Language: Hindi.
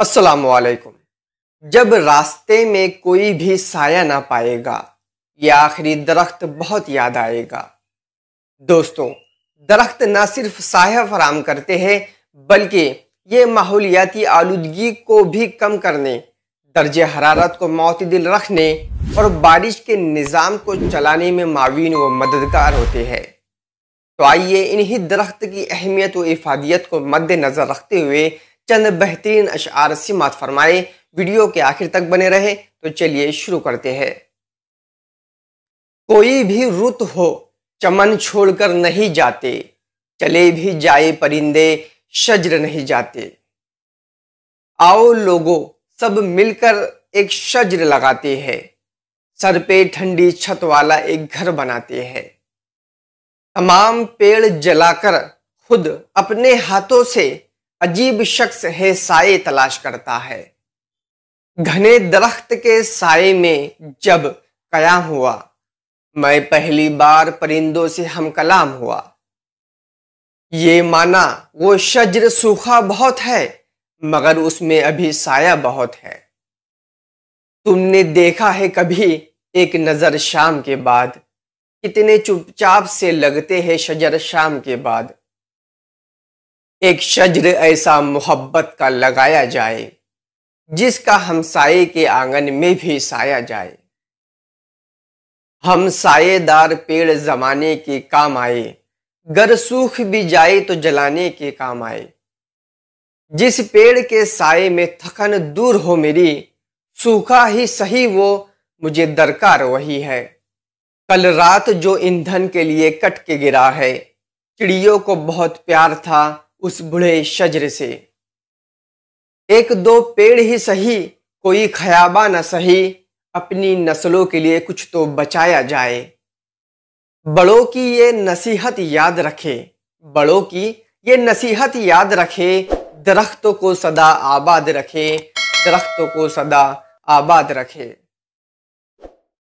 असलकुम जब रास्ते में कोई भी साया ना पाएगा ये आखिरी दरख्त बहुत याद आएगा दोस्तों दरख्त न सिर्फ साया फराम करते हैं बल्कि ये माहौलियाती आलूदगी को भी कम करने दर्ज हरारत को मतदिल रखने और बारिश के निज़ाम को चलाने में मावीन व मददगार होते हैं तो आइए इन्हीं दरख्त की अहमियत व इफादियत को मद्दनज़र रखते हुए चंद बेहतरीन अशार समात फरमाए वीडियो के आखिर तक बने रहे तो चलिए शुरू करते हैं कोई भी रुत हो चमन छोड़कर नहीं जाते चले भी जाए परिंदे शजर नहीं जाते आओ लोगों सब मिलकर एक शजर लगाते हैं सर पे ठंडी छत वाला एक घर बनाते हैं तमाम पेड़ जलाकर खुद अपने हाथों से अजीब शख्स है साए तलाश करता है घने दरख्त के साय में जब कया हुआ मैं पहली बार परिंदों से हम कलाम हुआ ये माना वो शजर सूखा बहुत है मगर उसमें अभी साया बहुत है तुमने देखा है कभी एक नज़र शाम के बाद कितने चुपचाप से लगते हैं शजर शाम के बाद एक शजर ऐसा मोहब्बत का लगाया जाए जिसका हमसाए के आंगन में भी साया जाए हम सायेदार पेड़ जमाने के काम आए गर सूख भी जाए तो जलाने के काम आए जिस पेड़ के साय में थकन दूर हो मेरी सूखा ही सही वो मुझे दरकार वही है कल रात जो ईंधन के लिए कट के गिरा है चिड़ियों को बहुत प्यार था उस बुढ़े शजर से एक दो पेड़ ही सही कोई खयाबा न सही अपनी नस्लों के लिए कुछ तो बचाया जाए बड़ों की ये नसीहत याद रखे बड़ों की ये नसीहत याद रखे दरख्तों को सदा आबाद रखे दरख्तों को सदा आबाद रखे